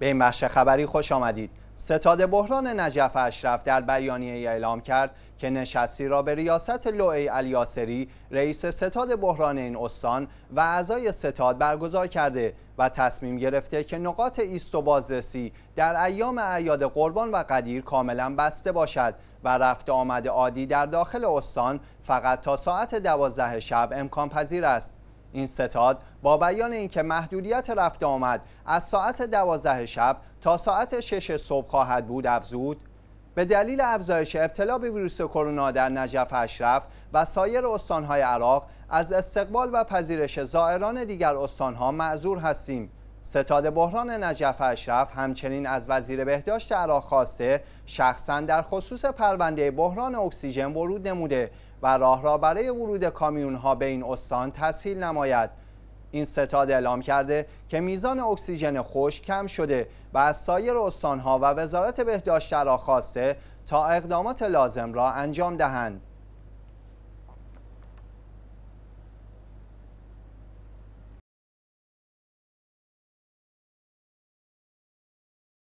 به این بخش خبری خوش آمدید. ستاد بحران نجف اشرف در بیانیه اعلام کرد که نشستی را به ریاست لوعی الیاسری رئیس ستاد بحران این استان و اعضای ستاد برگزار کرده و تصمیم گرفته که نقاط ایست و بازرسی در ایام اعیاد قربان و قدیر کاملا بسته باشد و رفت آمد عادی در داخل استان فقط تا ساعت دوازده شب امکان پذیر است. این ستاد با بیان اینکه محدودیت رفت آمد از ساعت 12 شب تا ساعت 6 صبح خواهد بود افزود به دلیل افزایش ابتلا به ویروس کرونا در نجف اشرف و سایر استانهای عراق از استقبال و پذیرش زائران دیگر استانها معذور هستیم ستاد بحران نجف اشرف همچنین از وزیر بهداشت عراق خواسته شخصا در خصوص پرونده بحران اکسیژن ورود نموده و راه را برای ورود کامیون ها به این استان تسهیل نماید این ستاد اعلام کرده که میزان اکسیژن خشک کم شده و از سایر ها و وزارت بهداشت عراق خواسته تا اقدامات لازم را انجام دهند